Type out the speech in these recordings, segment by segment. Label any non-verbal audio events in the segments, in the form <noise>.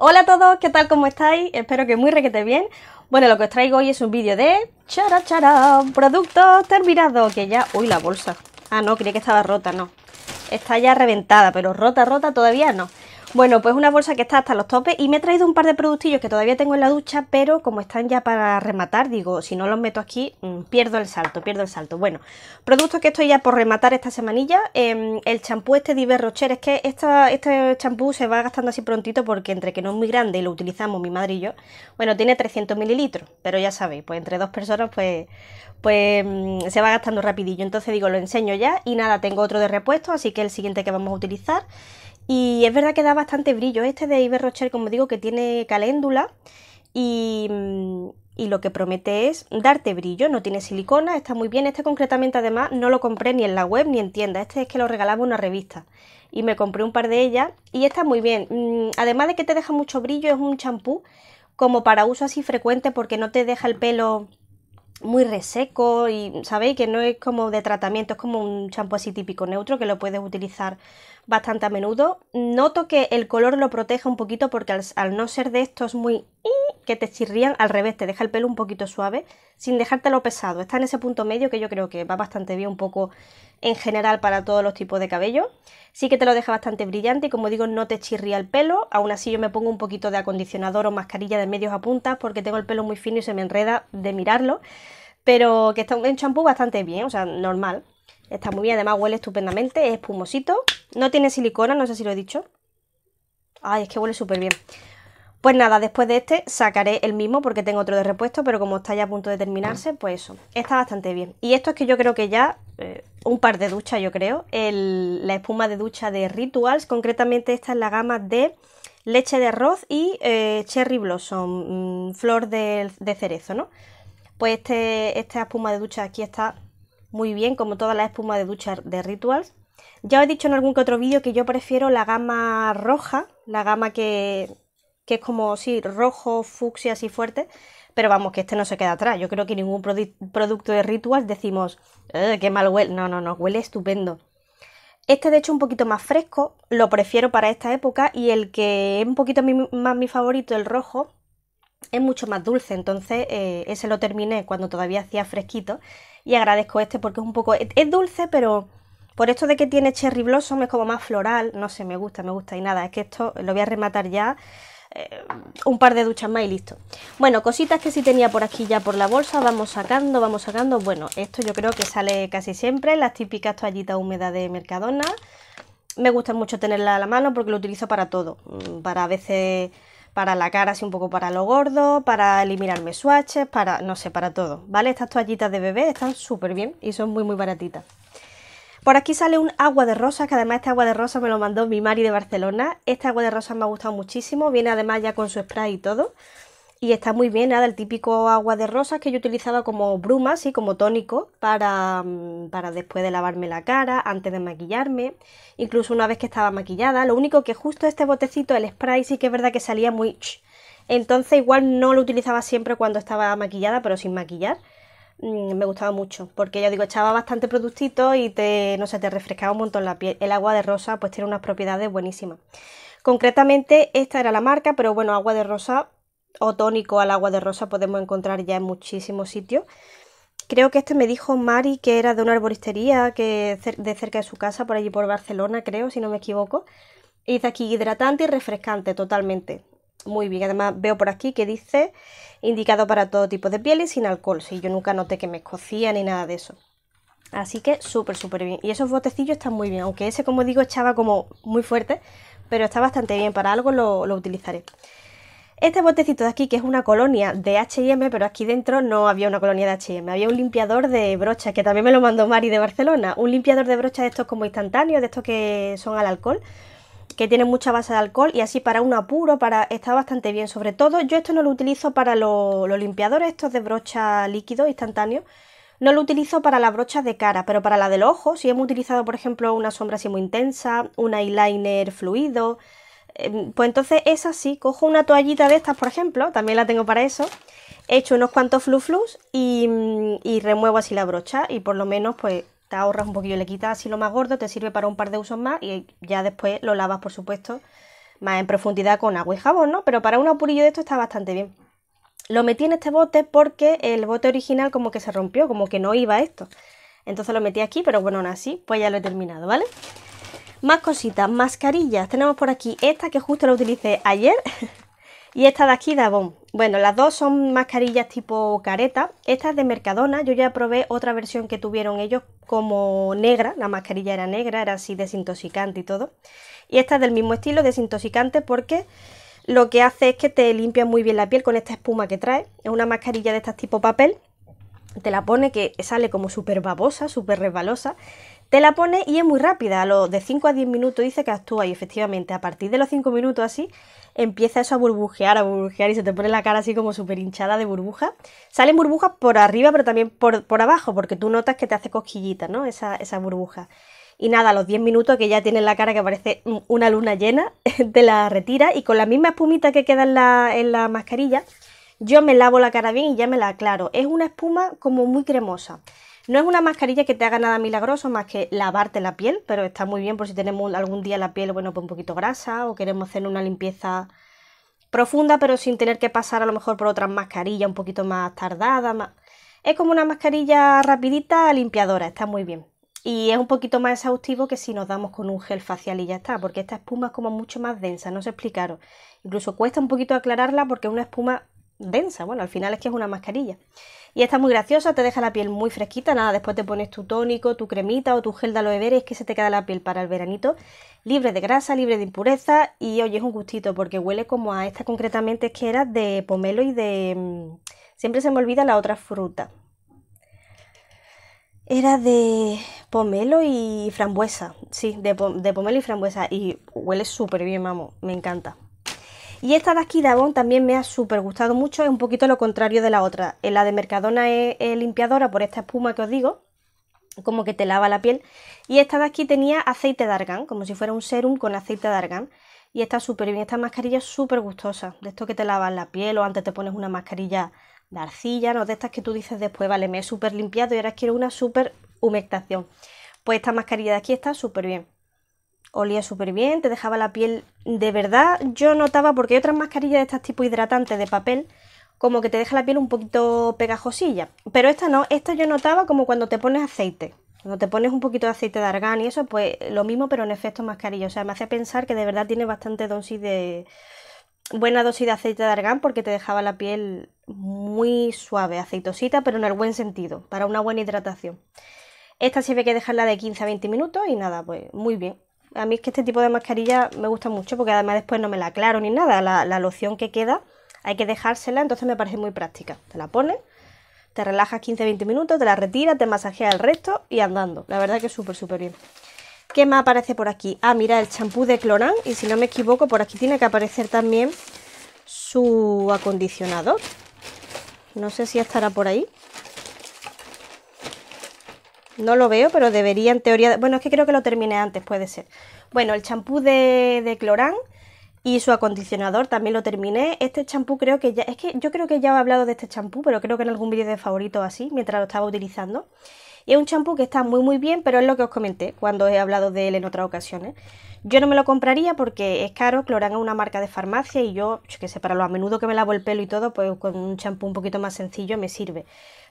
Hola a todos, ¿qué tal? ¿Cómo estáis? Espero que muy requete bien. Bueno, lo que os traigo hoy es un vídeo de chara chara, producto terminado, que ya, uy, la bolsa. Ah, no, creía que estaba rota, no. Está ya reventada, pero rota, rota todavía no. Bueno, pues una bolsa que está hasta los topes y me he traído un par de productillos que todavía tengo en la ducha, pero como están ya para rematar, digo, si no los meto aquí, mm, pierdo el salto, pierdo el salto. Bueno, productos que estoy ya por rematar esta semanilla, em, el champú este de Iber es que este champú se va gastando así prontito porque entre que no es muy grande y lo utilizamos mi madre y yo, bueno, tiene 300 mililitros, pero ya sabéis, pues entre dos personas pues, pues mm, se va gastando rapidillo, entonces digo, lo enseño ya y nada, tengo otro de repuesto, así que el siguiente que vamos a utilizar... Y es verdad que da bastante brillo. Este de Iber Rocher, como digo, que tiene caléndula y, mm, y lo que promete es darte brillo. No tiene silicona, está muy bien. Este concretamente además no lo compré ni en la web ni en tienda. Este es que lo regalaba una revista y me compré un par de ellas y está muy bien. Mm, además de que te deja mucho brillo, es un champú como para uso así frecuente porque no te deja el pelo muy reseco y sabéis que no es como de tratamiento, es como un champú así típico neutro que lo puedes utilizar bastante a menudo. Noto que el color lo protege un poquito porque al, no ser de estos muy que te chirrían, al revés, te deja el pelo un poquito suave sin dejártelo pesado. Está en ese punto medio que yo creo que va bastante bien un poco en general para todos los tipos de cabello. Sí que te lo deja bastante brillante y como digo no te chirría el pelo. Aún así yo me pongo un poquito de acondicionador o mascarilla de medios a puntas porque tengo el pelo muy fino y se me enreda de mirarlo. Pero que está en champú bastante bien, o sea, normal. Está muy bien, además huele estupendamente, es espumosito no tiene silicona, no sé si lo he dicho. Ay, es que huele súper bien. Pues nada, después de este sacaré el mismo porque tengo otro de repuesto, pero como está ya a punto de terminarse, pues eso, está bastante bien. Y esto es que yo creo que ya, eh, un par de duchas yo creo, la espuma de ducha de Rituals, concretamente esta es la gama de leche de arroz y eh, cherry blossom, mm, flor de, cerezo, ¿no? Pues este, esta espuma de ducha aquí está muy bien, como toda la espuma de ducha de Rituals. Ya os he dicho en algún que otro vídeo que yo prefiero la gama roja, la gama que, que es como, sí, rojo, fucsia, así fuerte, pero vamos, que este no se queda atrás. Yo creo que ningún producto de Rituals decimos, eh, qué mal huele. No, no, no, huele estupendo. Este de hecho un poquito más fresco, lo prefiero para esta época y el que es un poquito más mi favorito, el rojo, es mucho más dulce, entonces eh, ese lo terminé cuando todavía hacía fresquito y agradezco este porque es un poco, es dulce pero por esto de que tiene cherry blossom es como más floral, no sé, me gusta, me gusta y nada, es que esto lo voy a rematar ya eh, un par de duchas más y listo. Bueno, cositas que sí tenía por aquí ya por la bolsa, vamos sacando, vamos sacando. Bueno, esto yo creo que sale casi siempre, las típicas toallitas húmedas de Mercadona. Me gusta mucho tenerla a la mano porque lo utilizo para todo, mm, para a veces para la cara, así un poco para lo gordo, para eliminarme swatches, para, no sé, para todo, ¿vale? Estas toallitas de bebé están súper bien y son muy, muy baratitas. Por aquí sale un agua de rosa, que además este agua de rosa me lo mandó mi Mari de Barcelona. Este agua de rosa me ha gustado muchísimo, viene además ya con su spray y todo. Y está muy bien, nada, el típico agua de rosas que yo utilizaba como bruma, sí, como tónico, para, mm, para después de lavarme la cara, antes de maquillarme, incluso una vez que estaba maquillada. Lo único que justo este botecito, el spray, sí que es verdad que salía muy... Entonces igual no lo utilizaba siempre cuando estaba maquillada, pero sin maquillar. Mm, me gustaba mucho, porque ya digo, echaba bastante productito y te, no sé, te refrescaba un montón la piel. El agua de rosa pues tiene unas propiedades buenísimas. Concretamente esta era la marca, pero bueno, agua de rosa o tónico al agua de rosa podemos encontrar ya en muchísimos sitios. Creo que este me dijo Mari que era de una arboristería que de cerca de su casa, por allí por Barcelona, creo, si no me equivoco. Y dice aquí hidratante y refrescante totalmente muy bien. Además, veo por aquí que dice indicado para todo tipo de piel y sin alcohol. Si yo nunca noté que me escocía ni nada de eso. Así que súper, súper bien. Y esos botecillos están muy bien, aunque ese, como digo, echaba como muy fuerte, pero está bastante bien. Para algo lo, lo utilizaré. Este botecito de aquí, que es una colonia de HM, pero aquí dentro no había una colonia de HM, había un limpiador de brocha que también me lo mandó Mari de Barcelona. Un limpiador de brocha de estos como instantáneos, de estos que son al alcohol, que tiene mucha base de alcohol y así para un apuro para está bastante bien. Sobre todo yo esto no lo utilizo para los limpiadores estos de brocha líquido instantáneo. No lo utilizo para las brochas de cara, pero para la del ojo si hemos utilizado por ejemplo una sombra así muy intensa, un eyeliner fluido, em, pues entonces es así. Cojo una toallita de estas por ejemplo, también la tengo para eso. He hecho unos cuantos fluflus mm, y remuevo así la brocha y por lo menos pues te ahorras un poquillo, le quitas así lo más gordo, te sirve para un par de usos más y ya después lo lavas, por supuesto, más en profundidad con agua y jabón, ¿no? Pero para un apurillo de esto está bastante bien. Lo metí en este bote porque el bote original como que se rompió, como que no iba esto. Entonces lo metí aquí, pero bueno, aún así, pues ya lo he terminado, ¿vale? Más cositas, mascarillas. Tenemos por aquí esta que justo la utilicé ayer <laughs> y esta de aquí de Avon. Bueno, las dos son mascarillas tipo careta. Esta es de Mercadona. Yo ya probé otra versión que tuvieron ellos como negra. La mascarilla era negra, era así desintoxicante y todo. Y esta es del mismo estilo, desintoxicante, porque lo que hace es que te limpia muy bien la piel con esta espuma que trae. Es una mascarilla de estas tipo papel. Te la pone que sale como súper babosa, súper resbalosa te la pone y es muy rápida, a los de 5 a 10 minutos dice que actúa y efectivamente a partir de los 5 minutos así empieza eso a burbujear, a burbujear y se te pone la cara así como súper hinchada de burbuja. Salen burbujas por arriba pero también por, por abajo porque tú notas que te hace cosquillitas, ¿no? Esa, burbuja. Y nada, a los 10 minutos que ya tienes la cara que parece mm, una luna llena, <laughs> te la retira y con la misma espumita que queda en la, en la mascarilla, yo me lavo la cara bien y ya me la aclaro. Es una espuma como muy cremosa. No es una mascarilla que te haga nada milagroso más que lavarte la piel, pero está muy bien por si tenemos algún día la piel, bueno, pues un poquito grasa o queremos hacer una limpieza profunda, pero sin tener que pasar a lo mejor por otras mascarillas un poquito más tardadas. Es como una mascarilla rapidita limpiadora, está muy bien. Y es un poquito más exhaustivo que si nos damos con un gel facial y ya está, porque esta espuma es como mucho más densa, no sé explicaros. Incluso cuesta un poquito aclararla porque es una espuma densa, bueno, al final es que es una mascarilla. Y está muy graciosa, te deja la piel muy fresquita, nada, después te pones tu tónico, tu cremita o tu gel de aloe vera es que se te queda la piel para el veranito, libre de grasa, libre de impureza y oye, es un gustito porque huele como a esta concretamente es que era de pomelo y de... Mm, siempre se me olvida la otra fruta. Era de pomelo y frambuesa, sí, de, pomelo y frambuesa y huele súper bien, mamo, me encanta. Y esta de aquí, Avon también me ha súper gustado mucho. Es un poquito lo contrario de la otra. La de Mercadona es, limpiadora por esta espuma que os digo, como que te lava la piel. Y esta de aquí tenía aceite de argán, como si fuera un serum con aceite de argán. Y está súper bien, esta mascarilla es súper gustosa. De esto que te lavas la piel o antes te pones una mascarilla de arcilla, no de estas que tú dices después, vale, me he súper limpiado y ahora quiero una súper humectación. Pues esta mascarilla de aquí está súper bien olía súper bien, te dejaba la piel de verdad. Yo notaba, porque hay otras mascarillas de estas tipo hidratantes de papel, como que te deja la piel un poquito pegajosilla. Pero esta no, esta yo notaba como cuando te pones aceite. Cuando te pones un poquito de aceite de argán y eso, pues lo mismo, pero en efecto mascarilla. O sea, me hacía pensar que de verdad tiene bastante dosis de. Buena dosis de aceite de argán porque te dejaba la piel muy suave, aceitosita, pero en el buen sentido, para una buena hidratación. Esta sí hay que dejarla de 15 a 20 minutos y nada, pues muy bien. A mí es que este tipo de mascarilla me gusta mucho porque además después no me la aclaro ni nada. La, la loción que queda hay que dejársela, entonces me parece muy práctica. Te la pones, te relajas 15-20 minutos, te la retiras, te masajeas el resto y andando. La verdad que es súper, súper bien. ¿Qué más aparece por aquí? Ah, mira, el champú de Cloran. Y si no me equivoco, por aquí tiene que aparecer también su acondicionador. No sé si estará por ahí. No lo veo, pero debería en teoría... Bueno, es que creo que lo terminé antes, puede ser. Bueno, el champú de, de Clorán y su acondicionador también lo terminé. Este champú creo que ya... Es que yo creo que ya he hablado de este champú, pero creo que en algún vídeo de favoritos así, mientras lo estaba utilizando. Y es un champú que está muy muy bien, pero es lo que os comenté cuando he hablado de él en otras ocasiones. Yo no me lo compraría porque es caro, Clorán es una marca de farmacia y yo, yo que sé, para lo a menudo que me lavo el pelo y todo, pues con un champú un poquito más sencillo me sirve.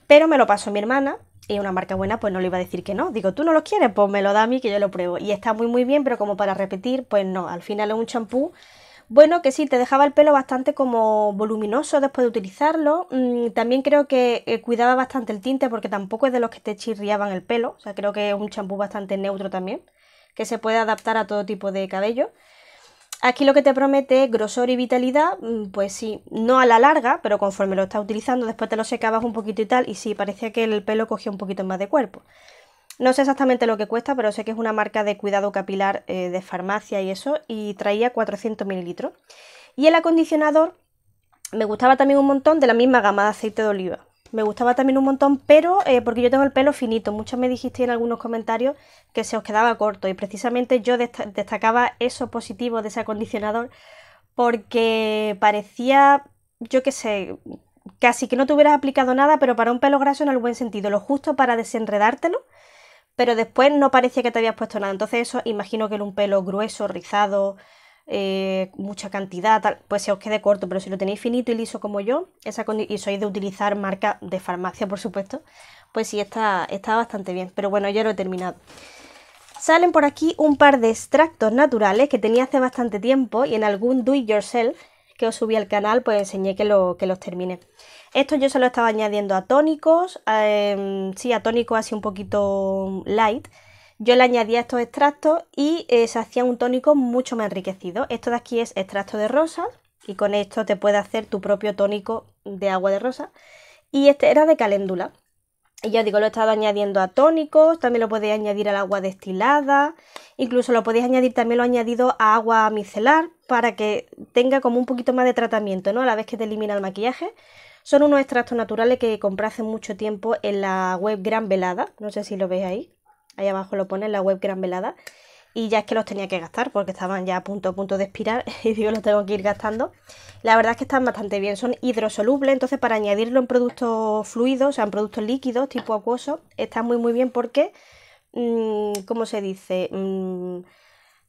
Pero me lo pasó mi hermana y una marca buena, pues no le iba a decir que no. Digo, tú no lo quieres, pues me lo da a mí que yo lo pruebo. Y está muy muy bien, pero como para repetir, pues no. Al final es un champú bueno que sí, te dejaba el pelo bastante como voluminoso después de utilizarlo. Mm, también creo que eh, cuidaba bastante el tinte porque tampoco es de los que te chirriaban el pelo. O sea, creo que es un champú bastante neutro también, que se puede adaptar a todo tipo de cabello. Aquí lo que te promete grosor y vitalidad, mm, pues sí, no a la larga, pero conforme lo estás utilizando, después te lo secabas un poquito y tal, y sí, parecía que el pelo cogía un poquito más de cuerpo. No sé exactamente lo que cuesta, pero sé que es una marca de cuidado capilar eh, de farmacia y eso, y traía 400 mililitros. Y el acondicionador me gustaba también un montón de la misma gama de aceite de oliva. Me gustaba también un montón, pero eh, porque yo tengo el pelo finito. Muchos me dijisteis en algunos comentarios que se os quedaba corto. Y precisamente yo destacaba eso positivo de ese acondicionador. Porque parecía, yo qué sé, casi que no te hubieras aplicado nada, pero para un pelo graso en el buen sentido. Lo justo para desenredártelo. Pero después no parecía que te habías puesto nada. Entonces, eso imagino que era un pelo grueso, rizado eh, mucha cantidad, pues se os quede corto, pero si lo tenéis finito y liso como yo, y sois de utilizar marca de farmacia, por supuesto, pues sí, está, está bastante bien. Pero bueno, ya lo he terminado. Salen por aquí un par de extractos naturales que tenía hace bastante tiempo y en algún do it yourself que os subí al canal, pues enseñé que, lo, que los terminé. esto yo se lo estaba añadiendo a tónicos, em, sí, a tónicos así un poquito light, yo le añadía estos extractos y eh, se hacía un tónico mucho más enriquecido. Esto de aquí es extracto de rosa y con esto te puede hacer tu propio tónico de agua de rosa. Y este era de caléndula. Y ya os digo, lo he estado añadiendo a tónicos, también lo podéis añadir al agua destilada, incluso lo podéis añadir, también lo he añadido a agua micelar para que tenga como un poquito más de tratamiento, ¿no? A la vez que te elimina el maquillaje. Son unos extractos naturales que compré hace mucho tiempo en la web Gran Velada, no sé si lo veis ahí ahí abajo lo pone en la web Gran Velada, y ya es que los tenía que gastar porque estaban ya a punto, a punto de expirar <laughs> y yo los tengo que ir gastando. La verdad es que están bastante bien, son hidrosolubles, entonces para añadirlo en productos fluidos, o sea, en productos líquidos tipo acuoso, está muy muy bien porque, mm, ¿cómo se dice? Mm,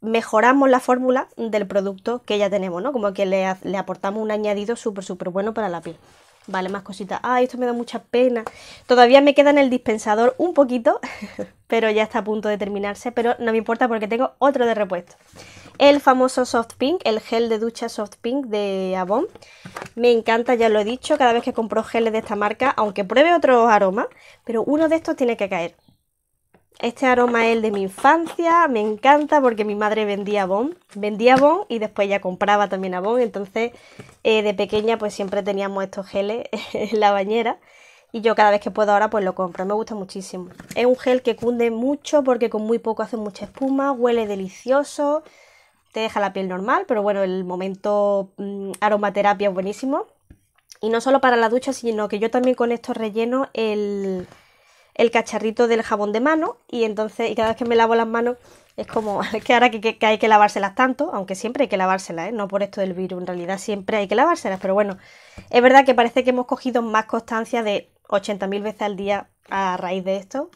mejoramos la fórmula del producto que ya tenemos, ¿no? Como que le, le aportamos un añadido súper, súper bueno para la piel. Vale, más cositas. Ay, esto me da mucha pena. Todavía me queda en el dispensador un poquito, <laughs> pero ya está a punto de terminarse. Pero no me importa porque tengo otro de repuesto. El famoso Soft Pink, el gel de ducha Soft Pink de Avon. Me encanta, ya lo he dicho, cada vez que compro geles de esta marca, aunque pruebe otros aromas, pero uno de estos tiene que caer. Este aroma es el de mi infancia, me encanta porque mi madre vendía bon, vendía Avon y después ya compraba también a entonces eh, de pequeña pues siempre teníamos estos geles <laughs> en la bañera y yo cada vez que puedo ahora pues lo compro, me gusta muchísimo. Es un gel que cunde mucho porque con muy poco hace mucha espuma, huele delicioso, te deja la piel normal, pero bueno, el momento mm, aromaterapia es buenísimo. Y no solo para la ducha, sino que yo también con esto relleno el el cacharrito del jabón de mano y entonces, y cada vez que me lavo las manos es como, <laughs> que ahora que, hay que lavárselas tanto, aunque siempre hay que lavárselas, ¿eh? no por esto del virus, en realidad siempre hay que lavárselas, pero bueno, es verdad que parece que hemos cogido más constancia de 80.000 veces al día a raíz de esto.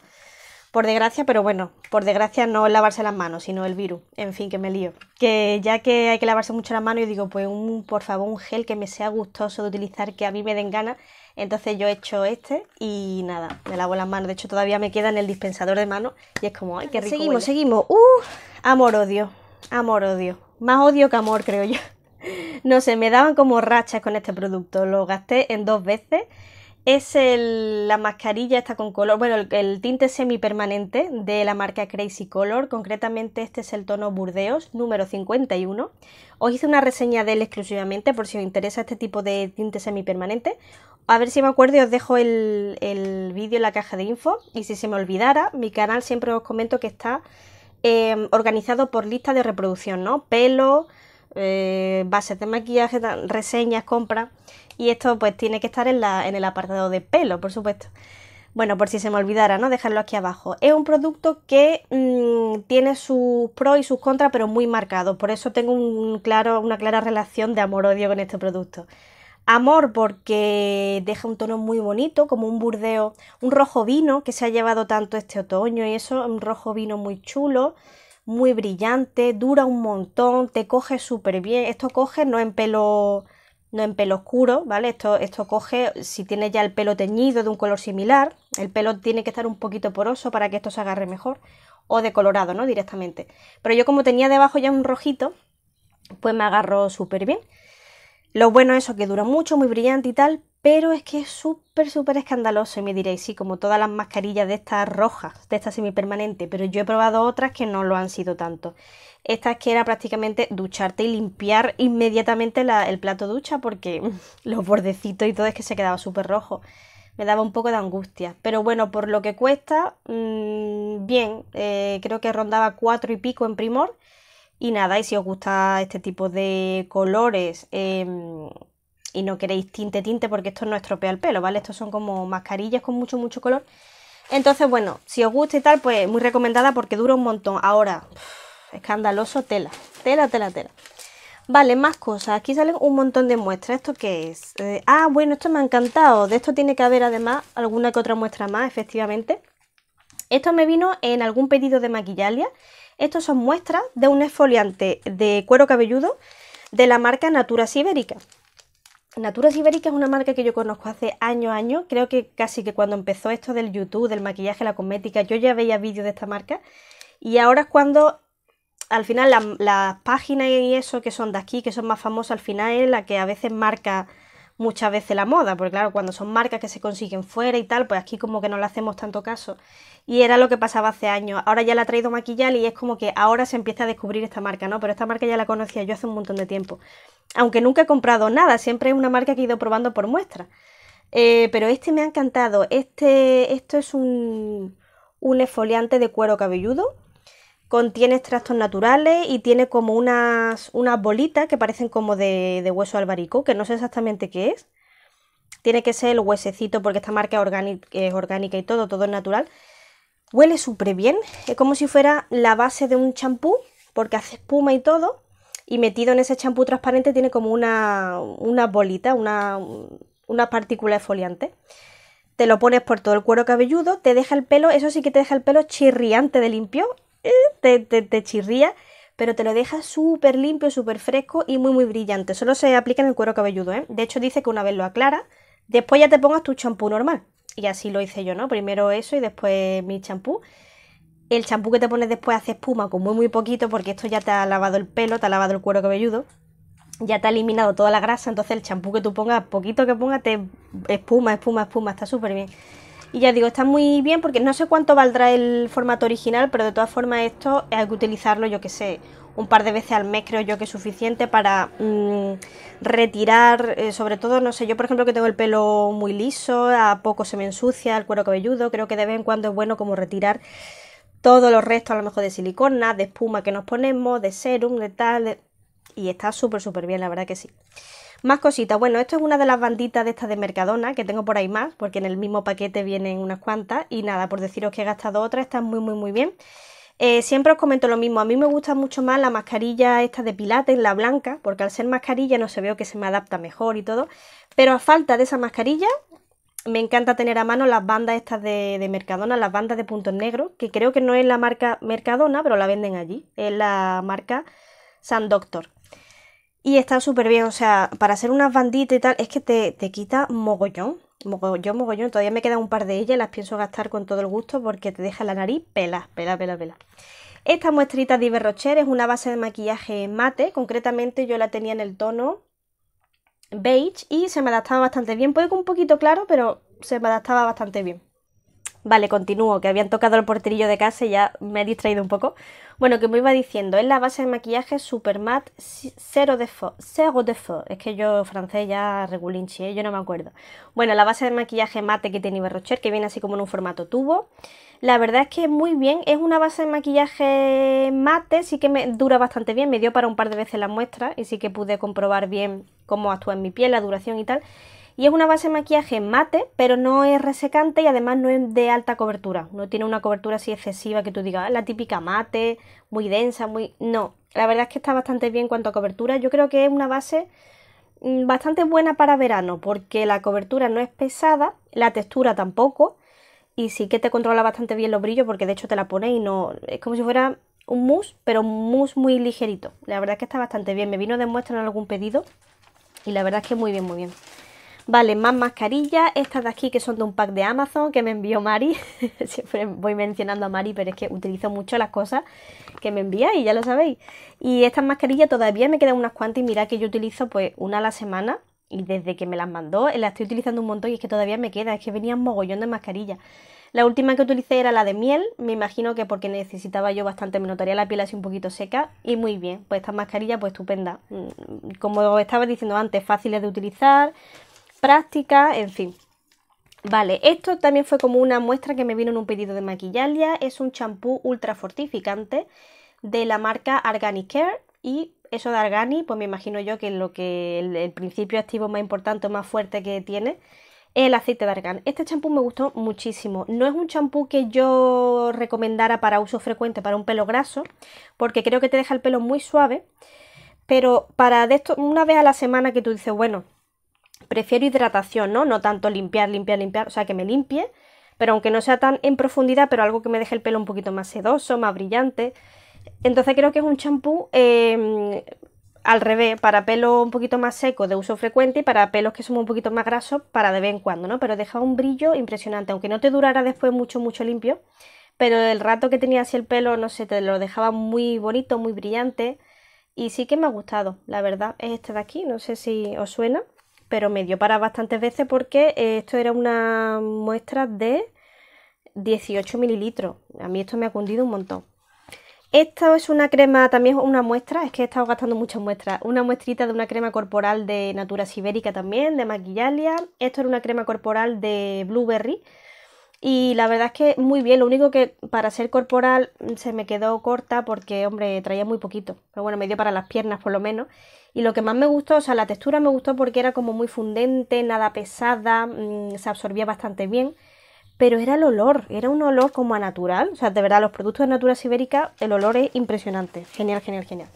Por desgracia, pero bueno, por desgracia no lavarse las manos, sino el virus. En fin, que me lío. Que ya que hay que lavarse mucho las manos, yo digo, pues un, por favor, un gel que me sea gustoso de utilizar, que a mí me den ganas. Entonces yo he hecho este y nada, me lavo las manos. De hecho, todavía me queda en el dispensador de manos y es como, ay, qué rico. Seguimos, seguimos. Uh, amor-odio. Amor-odio. Más odio que amor, creo yo. <laughs> No sé, me daban como rachas con este producto. Lo gasté en dos veces es la mascarilla está con color, bueno, el, tinte semipermanente de la marca Crazy Color, concretamente este es el tono Burdeos número 51. Os hice una reseña de él exclusivamente por si os interesa este tipo de tinte semipermanente. A ver si me acuerdo y os dejo el, el vídeo en la caja de info. Y si se me olvidara, mi canal siempre os comento que está em, organizado por lista de reproducción, ¿no? Pelo, eh, bases de maquillaje, reseñas, compras. Y esto pues tiene que estar en, el apartado de pelo, por supuesto. Bueno, por si se me olvidara, ¿no? Dejarlo aquí abajo. Es un producto que mm, tiene sus pros y sus contras, pero muy marcado Por eso tengo un claro, una clara relación de amor-odio con este producto. Amor porque deja un tono muy bonito, como un burdeo, un rojo vino que se ha llevado tanto este otoño y eso, un rojo vino muy chulo, muy brillante, dura un montón, te coge súper bien. Esto coge no en pelo no en pelo oscuro, ¿vale? Esto, esto coge, si tienes ya el pelo teñido de un color similar, el pelo tiene que estar un poquito poroso para que esto se agarre mejor, o decolorado, ¿no? Directamente. Pero yo como tenía debajo ya un rojito, pues me agarro súper bien. Lo bueno es eso, que dura mucho, muy brillante y tal, pero es que es súper, súper escandaloso. Y me diréis, sí, como todas las mascarillas de estas rojas, de estas semipermanentes, pero yo he probado otras que no lo han sido tanto. Esta es que era prácticamente ducharte y limpiar inmediatamente el plato ducha porque <laughs> los bordecitos y todo es que se quedaba súper rojo. Me daba un poco de angustia. Pero bueno, por lo que cuesta, mm, bien, eh, creo que rondaba cuatro y pico en primor. Y nada, y si os gusta este tipo de colores, em, y no queréis tinte tinte porque esto no estropea el pelo, ¿vale? Estos son como mascarillas con mucho, mucho color. Entonces, bueno, si os gusta y tal, pues muy recomendada porque dura un montón. Ahora, escandaloso, tela, tela, tela, tela. Vale, más cosas. Aquí salen un montón de muestras. ¿Esto qué es? Eh, ah, bueno, esto me ha encantado. De esto tiene que haber además alguna que otra muestra más, efectivamente. Esto me vino en algún pedido de maquillalia. Estos son muestras de un exfoliante de cuero cabelludo de la marca Natura Sibérica. Naturas Siberica es una marca que yo conozco hace años, años. Creo que casi que cuando empezó esto del YouTube, del maquillaje, la cosmética, yo ya veía vídeos de esta marca. Y ahora es cuando al final las la páginas y eso que son de aquí, que son más famosas, al final es la que a veces marca muchas veces la moda, porque claro, cuando son marcas que se consiguen fuera y tal, pues aquí como que no le hacemos tanto caso. Y era lo que pasaba hace años. Ahora ya la ha traído Maquillal y es como que ahora se empieza a descubrir esta marca, ¿no? Pero esta marca ya la conocía yo hace un montón de tiempo. Aunque nunca he comprado nada, siempre es una marca que he ido probando por muestra. Eh, pero este me ha encantado. Este, esto es un, un esfoliante de cuero cabelludo contiene extractos naturales y tiene como unas, unas bolitas que parecen como de, hueso albarico, que no sé exactamente qué es. Tiene que ser el huesecito porque esta marca es orgánica y todo, todo es natural. Huele súper bien, es como si fuera la base de un champú, porque hace espuma y todo. Y metido en ese champú transparente tiene como una, bolita, una, una partícula exfoliante te lo pones por todo el cuero cabelludo, te deja el pelo, eso sí que te deja el pelo chirriante de limpio te, chirría, pero te lo deja súper limpio, súper fresco y muy, muy brillante. Solo se aplica en el cuero cabelludo, ¿eh? De hecho, dice que una vez lo aclara, después ya te pongas tu champú normal. Y así lo hice yo, ¿no? Primero eso y después mi champú. El champú que te pones después hace espuma con muy, muy poquito, porque esto ya te ha lavado el pelo, te ha lavado el cuero cabelludo, ya te ha eliminado toda la grasa. Entonces, el champú que tú pongas, poquito que pongas, te espuma, espuma, espuma, está súper bien. Y ya digo, está muy bien porque no sé cuánto valdrá el formato original, pero de todas formas esto hay que utilizarlo, yo que sé, un par de veces al mes creo yo que es suficiente para mm, retirar, eh, sobre todo, no sé, yo por ejemplo que tengo el pelo muy liso, a poco se me ensucia el cuero cabelludo, creo que de vez en cuando es bueno como retirar todos los restos a lo mejor de silicona, de espuma que nos ponemos, de serum, de tal, y está súper súper bien, la verdad que sí. Más cositas. Bueno, esto es una de las banditas de estas de Mercadona, que tengo por ahí más, porque en el mismo paquete vienen unas cuantas. Y nada, por deciros que he gastado otra, están muy, muy, muy bien. Eh, siempre os comento lo mismo, a mí me gusta mucho más la mascarilla esta de pilates, la blanca, porque al ser mascarilla no se veo que se me adapta mejor y todo, pero a falta de esa mascarilla me encanta tener a mano las bandas estas de, de Mercadona, las bandas de puntos negros, que creo que no es la marca Mercadona, pero la venden allí, es la marca San Doctor. Y está súper bien, o sea, para hacer unas banditas y tal, es que te, quita mogollón, mogollón, mogollón. Todavía me quedan un par de ellas, las pienso gastar con todo el gusto porque te deja la nariz pela, pela, pela, pela. Esta muestrita de Iberrocher es una base de maquillaje mate, concretamente yo la tenía en el tono beige y se me adaptaba bastante bien. Puede que un poquito claro, pero se me adaptaba bastante bien. Vale, continúo, que habían tocado el porterillo de casa y ya me he distraído un poco. Bueno, que me iba diciendo, es la base de maquillaje super matte, cero de cero defo. Es que yo francés ya regulinchi, ¿eh? yo no me acuerdo. Bueno, la base de maquillaje mate que tiene rocher que viene así como en un formato tubo. La verdad es que muy bien, es una base de maquillaje mate, sí que me dura bastante bien, me dio para un par de veces la muestra y sí que pude comprobar bien cómo actúa en mi piel, la duración y tal. Y es una base de maquillaje mate, pero no es resecante y además no es de alta cobertura. No tiene una cobertura así excesiva que tú digas, ah, la típica mate, muy densa, muy... No, la verdad es que está bastante bien en cuanto a cobertura. Yo creo que es una base mm, bastante buena para verano porque la cobertura no es pesada, la textura tampoco y sí que te controla bastante bien los brillos porque de hecho te la pones y no es como si fuera un mousse, pero un mousse muy ligerito. La verdad es que está bastante bien, me vino de muestra en algún pedido y la verdad es que muy bien, muy bien. Vale, más mascarillas, estas de aquí que son de un pack de Amazon que me envió Mari. <laughs> Siempre voy mencionando a Mari, pero es que utilizo mucho las cosas que me envía y ya lo sabéis. Y estas mascarillas todavía me quedan unas cuantas y mirad que yo utilizo pues una a la semana y desde que me las mandó eh, las estoy utilizando un montón y es que todavía me queda, es que venían mogollón de mascarillas. La última que utilicé era la de miel, me imagino que porque necesitaba yo bastante, me notaría la piel así un poquito seca y muy bien, pues estas mascarillas pues estupendas mm, Como estaba diciendo antes, fáciles de utilizar, ...práctica, en fin. Vale, esto también fue como una muestra que me vino en un pedido de maquillalia. Es un champú ultra fortificante de la marca Arganic Care y eso de Argani, pues me imagino yo que es lo que el, principio activo más importante, más fuerte que tiene ...es el aceite de argán. Este champú me gustó muchísimo. No es un champú que yo recomendara para uso frecuente, para un pelo graso, porque creo que te deja el pelo muy suave. Pero para de esto, una vez a la semana que tú dices, bueno, prefiero hidratación, ¿no? No tanto limpiar, limpiar, limpiar, o sea, que me limpie, pero aunque no sea tan en profundidad, pero algo que me deje el pelo un poquito más sedoso, más brillante. Entonces creo que es un champú em, al revés, para pelo un poquito más seco de uso frecuente y para pelos que son un poquito más grasos para de vez en cuando, ¿no? Pero deja un brillo impresionante, aunque no te durara después mucho, mucho limpio, pero el rato que tenía así el pelo, no sé, te lo dejaba muy bonito, muy brillante y sí que me ha gustado, la verdad, es este de aquí, no sé si os suena pero me dio para bastantes veces porque eh, esto era una muestra de 18 mililitros. A mí esto me ha cundido un montón. Esta es una crema, también una muestra, es que he estado gastando muchas muestras. Una muestrita de una crema corporal de Natura Sibérica también, de Maquillalia. Esto era una crema corporal de Blueberry. Y la verdad es que muy bien, lo único que para ser corporal se me quedó corta porque, hombre, traía muy poquito. Pero bueno, me dio para las piernas por lo menos. Y lo que más me gustó, o sea, la textura me gustó porque era como muy fundente, nada pesada, mm, se absorbía bastante bien. Pero era el olor, era un olor como a natural. O sea, de verdad, los productos de Natura Sibérica, el olor es impresionante. Genial, genial, genial.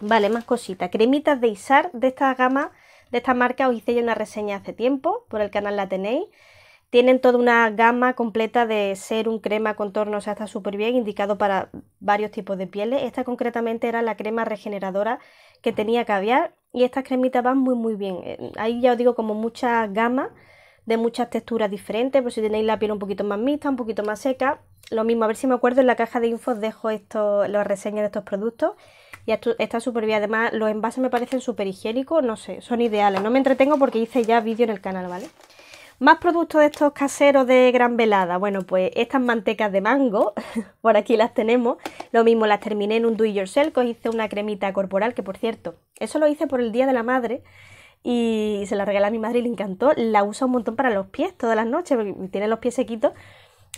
Vale, más cositas. Cremitas de Isar de esta gama, de esta marca, os hice ya una reseña hace tiempo, por el canal la tenéis. Tienen toda una gama completa de ser un crema, contorno, o sea, está súper bien, indicado para varios tipos de pieles. Esta concretamente era la crema regeneradora que tenía que caviar y estas cremitas van muy muy bien. Eh, ahí ya os digo como muchas gamas de muchas texturas diferentes, por si tenéis la piel un poquito más mixta, un poquito más seca. Lo mismo, a ver si me acuerdo, en la caja de infos dejo esto, las reseñas de estos productos. Y está súper bien, además los envases me parecen súper higiénicos, no sé, son ideales. No me entretengo porque hice ya vídeo en el canal, ¿vale? Más productos de estos caseros de gran velada. Bueno, pues estas mantecas de mango, <laughs> por aquí las tenemos. Lo mismo las terminé en un do it yourself, que hice una cremita corporal, que por cierto, eso lo hice por el Día de la Madre y se la regalé a mi madre y le encantó. La usa un montón para los pies todas las noches, porque tiene los pies sequitos.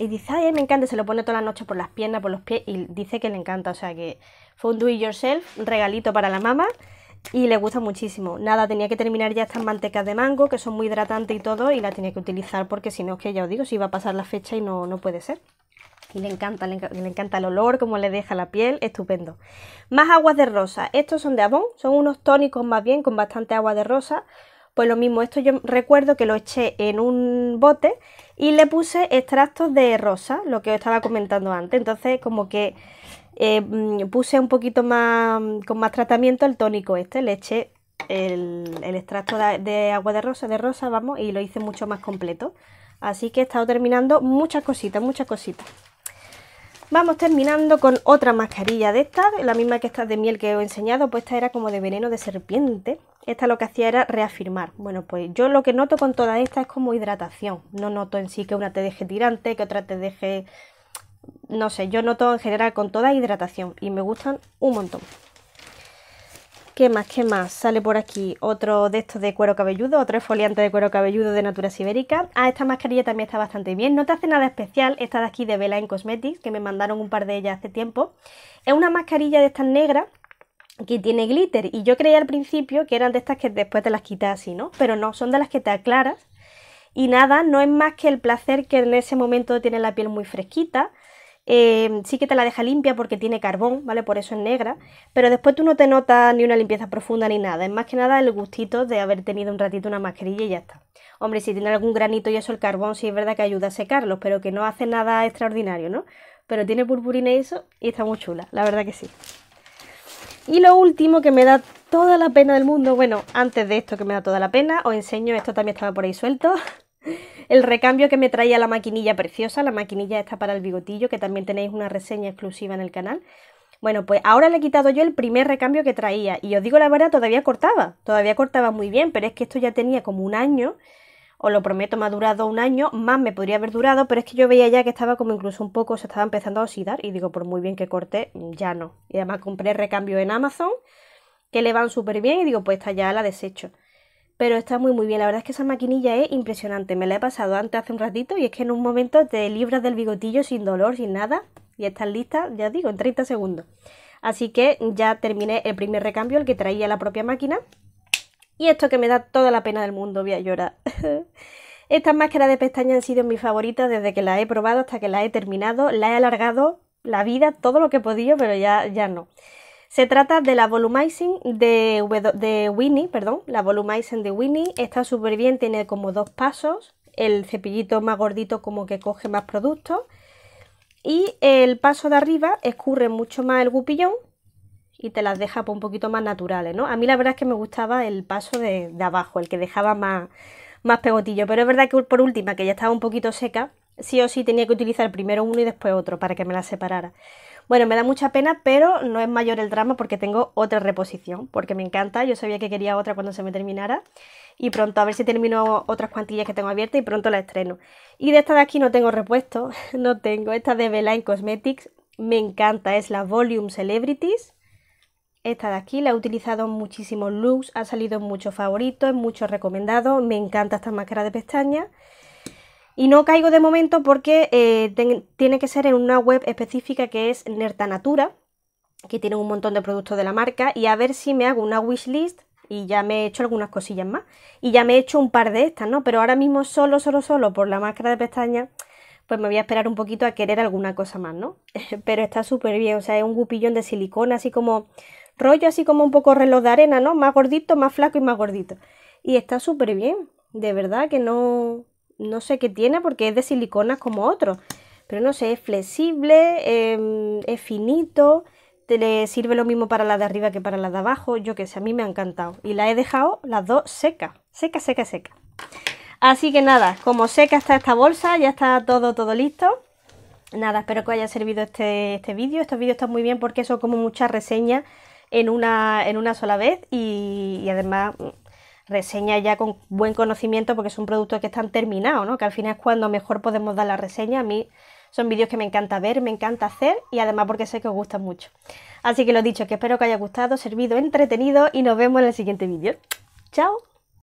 Y dice, ay, me encanta, se lo pone todas las noches por las piernas, por los pies, y dice que le encanta. O sea que fue un do it yourself, regalito para la mamá y le gusta muchísimo. Nada, tenía que terminar ya estas mantecas de mango, que son muy hidratantes y todo, y la tenía que utilizar porque si no es que ya os digo, si iba a pasar la fecha y no, no puede ser. Y le encanta, le, encanta el olor, cómo le deja la piel, estupendo. Más aguas de rosa, estos son de Avon, son unos tónicos más bien con bastante agua de rosa. Pues lo mismo, esto yo recuerdo que lo eché en un bote y le puse extractos de rosa, lo que os estaba comentando antes. Entonces, como que eh, mm, puse un poquito más, con más tratamiento el tónico este, le eché el, extracto de, agua de rosa, de rosa, vamos, y lo hice mucho más completo. Así que he estado terminando muchas cositas, muchas cositas. Vamos terminando con otra mascarilla de esta, la misma que esta de miel que he enseñado, pues esta era como de veneno de serpiente. Esta lo que hacía era reafirmar. Bueno, pues yo lo que noto con todas estas es como hidratación. No noto en sí que una te deje tirante, que otra te deje no sé, yo noto en general con toda hidratación y me gustan un montón. ¿Qué más? ¿Qué más? Sale por aquí otro de estos de cuero cabelludo, otro esfoliante de cuero cabelludo de Natura Siberica Ah, esta mascarilla también está bastante bien. No te hace nada especial, esta de aquí de Bella en Cosmetics, que me mandaron un par de ellas hace tiempo. Es una mascarilla de estas negras que tiene glitter y yo creía al principio que eran de estas que después te las quitas así, ¿no? Pero no, son de las que te aclaras y nada, no es más que el placer que en ese momento tiene la piel muy fresquita Em, sí que te la deja limpia porque tiene carbón, ¿vale? Por eso es negra, pero después tú no te notas ni una limpieza profunda ni nada, es más que nada el gustito de haber tenido un ratito una mascarilla y ya está. Hombre, si tiene algún granito y eso el carbón sí es verdad que ayuda a secarlos, pero que no hace nada extraordinario, ¿no? Pero tiene purpurina y eso y está muy chula, la verdad que sí. Y lo último que me da toda la pena del mundo, bueno, antes de esto que me da toda la pena, os enseño, esto también estaba por ahí suelto, <laughs> el recambio que me traía la maquinilla preciosa, la maquinilla está para el bigotillo, que también tenéis una reseña exclusiva en el canal. Bueno, pues ahora le he quitado yo el primer recambio que traía y os digo la verdad, todavía cortaba, todavía cortaba muy bien, pero es que esto ya tenía como un año, os lo prometo, me ha durado un año, más me podría haber durado, pero es que yo veía ya que estaba como incluso un poco, se estaba empezando a oxidar y digo, por muy bien que corte ya no. Y además compré recambio en Amazon, que le van súper bien y digo, pues esta ya la desecho pero está muy muy bien. La verdad es que esa maquinilla es impresionante. Me la he pasado antes hace un ratito y es que en un momento te libras del bigotillo sin dolor, sin nada. Y estás lista, ya digo, en 30 segundos. Así que ya terminé el primer recambio, el que traía la propia máquina. Y esto que me da toda la pena del mundo, voy a llorar. <laughs> Estas máscaras de pestañas han sido mis favoritas desde que las he probado hasta que las he terminado. La he alargado la vida todo lo que he podido, pero ya, ya no. Se trata de la volumizing de, de Winnie, perdón, la volumizing de Winnie. súper bien, tiene como dos pasos, el cepillito más gordito como que coge más productos y el paso de arriba escurre mucho más el gupillón y te las deja pues, un poquito más naturales, ¿no? A mí la verdad es que me gustaba el paso de, abajo, el que dejaba más, más pegotillo, pero es verdad que por última, que ya estaba un poquito seca, sí o sí tenía que utilizar primero uno y después otro para que me la separara. Bueno, me da mucha pena, pero no es mayor el drama porque tengo otra reposición, porque me encanta, yo sabía que quería otra cuando se me terminara y pronto a ver si termino otras cuantillas que tengo abiertas y pronto la estreno. Y de esta de aquí no tengo repuesto, <laughs> no tengo, esta de Beline Cosmetics me encanta, es la Volume Celebrities. Esta de aquí la he utilizado en muchísimos looks, ha salido en muchos favoritos, en muchos recomendados, me encanta esta máscara de pestañas y no caigo de momento porque eh, tiene que ser en una web específica que es Nertanatura, que tiene un montón de productos de la marca, y a ver si me hago una wishlist y ya me he hecho algunas cosillas más. Y ya me he hecho un par de estas, ¿no? Pero ahora mismo solo, solo, solo por la máscara de pestañas, pues me voy a esperar un poquito a querer alguna cosa más, ¿no? <laughs> Pero está súper bien, o sea, es un gupillón de silicona, así como rollo, así como un poco reloj de arena, ¿no? Más gordito, más flaco y más gordito. Y está súper bien, de verdad que no no sé qué tiene porque es de silicona como otro. Pero no sé, es flexible, em, es finito, te le sirve lo mismo para la de arriba que para la de abajo. Yo qué sé, a mí me ha encantado. Y la he dejado las dos secas, seca, seca, seca. Así que nada, como seca está esta bolsa, ya está todo, todo listo. Nada, espero que os haya servido este, este vídeo. Estos vídeos están muy bien porque son como muchas reseñas en una, en una sola vez y además reseña ya con buen conocimiento porque son productos que están terminados, ¿no? Que al final es cuando mejor podemos dar la reseña. A mí son vídeos que me encanta ver, me encanta hacer y además porque sé que os gustan mucho. Así que lo dicho, que espero que haya gustado, servido, entretenido y nos vemos en el siguiente vídeo. ¡Chao!